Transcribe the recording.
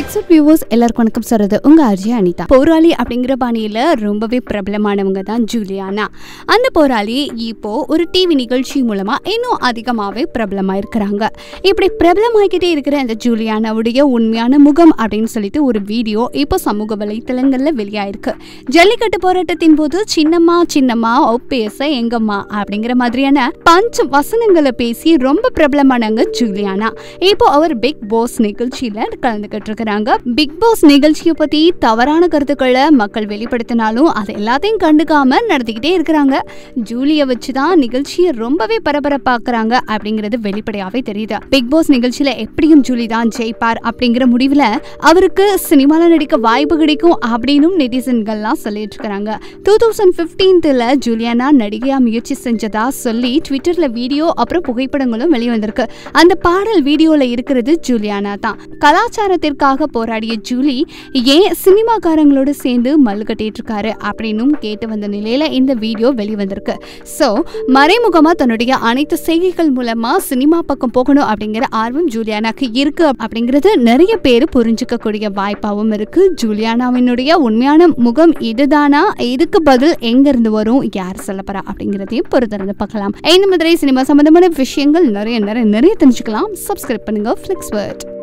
பிளிக்ஸட் viewers எல்லாருக்கும் வணக்கம் சொல்கிறது உங்கள் அர்ஜி அனிதா போராளி அப்படிங்கிற பாணியில் ரொம்பவே பிரபலமானவங்க தான் ஜூலியானா அந்த போராளி இப்போது ஒரு டிவி நிகழ்ச்சி மூலமாக இன்னும் அதிகமாகவே பிரபலமாக இருக்கிறாங்க இப்படி பிரபலமாகிக்கிட்டே இருக்கிற அந்த ஜூலியானாவுடைய உண்மையான முகம் அப்படின்னு சொல்லிட்டு ஒரு வீடியோ இப்போ சமூக வலைத்தளங்களில் வெளியாயிருக்கு ஜல்லிக்கட்டு போராட்டத்தின் போது சின்னம்மா சின்னம்மா ஒப்பேச எங்கம்மா அப்படிங்கிற மாதிரியான பஞ்ச வசனங்களை பேசி ரொம்ப பிரபலமானவங்க ஜூலியானா இப்போ அவர் பிக் பாஸ் நிகழ்ச்சியில் கலந்துக்கிட்டு இருக்கிறார் வராங்க பிக் பாஸ் நிகழ்ச்சியை பத்தி தவறான கருத்துக்களை மக்கள் வெளிப்படுத்தினாலும் அதை எல்லாத்தையும் கண்டுக்காம நடத்திக்கிட்டே இருக்கிறாங்க ஜூலிய வச்சு தான் நிகழ்ச்சியை ரொம்பவே பரபரப்பாக்குறாங்க அப்படிங்கிறது வெளிப்படையாவே தெரியுது பிக் பாஸ் நிகழ்ச்சியில எப்படியும் ஜூலி தான் ஜெயிப்பார் அப்படிங்கிற முடிவுல அவருக்கு சினிமால நடிக்க வாய்ப்பு கிடைக்கும் அப்படின்னு நெட்டிசன்கள்லாம் சொல்லிட்டு இருக்கிறாங்க டூ தௌசண்ட் பிப்டீன்ல ஜூலியானா நடிகையா முயற்சி செஞ்சதா சொல்லி ட்விட்டர்ல வீடியோ அப்புறம் புகைப்படங்களும் வெளிவந்திருக்கு அந்த பாடல் வீடியோல இருக்கிறது ஜூலியானா தான் கலாச்சாரத்திற்காக உரிமைக்காக போராடிய ஜூலி ஏன் சினிமாக்காரங்களோட சேர்ந்து மல்லு கட்டிட்டு இருக்காரு அப்படின்னும் கேட்டு வந்த நிலையில இந்த வீடியோ வெளிவந்திருக்கு ஸோ மறைமுகமாக தன்னுடைய அனைத்து செய்கைகள் மூலமா சினிமா பக்கம் போகணும் அப்படிங்கிற ஆர்வம் ஜூலியானாக்கு இருக்கு அப்படிங்கிறது நிறைய பேர் புரிஞ்சுக்கக்கூடிய வாய்ப்பாகவும் இருக்கு ஜூலியானாவினுடைய உண்மையான முகம் இதுதானா இதுக்கு பதில் எங்கேருந்து வரும் யார் சொல்ல போறா அப்படிங்கிறதையும் பொறுத்திருந்து பார்க்கலாம் இந்த மாதிரி சினிமா சம்பந்தமான விஷயங்கள் நிறைய நிறைய நிறைய தெரிஞ்சுக்கலாம் சப்ஸ்கிரைப் பண்ணுங்க ஃப்ளிக்ஸ்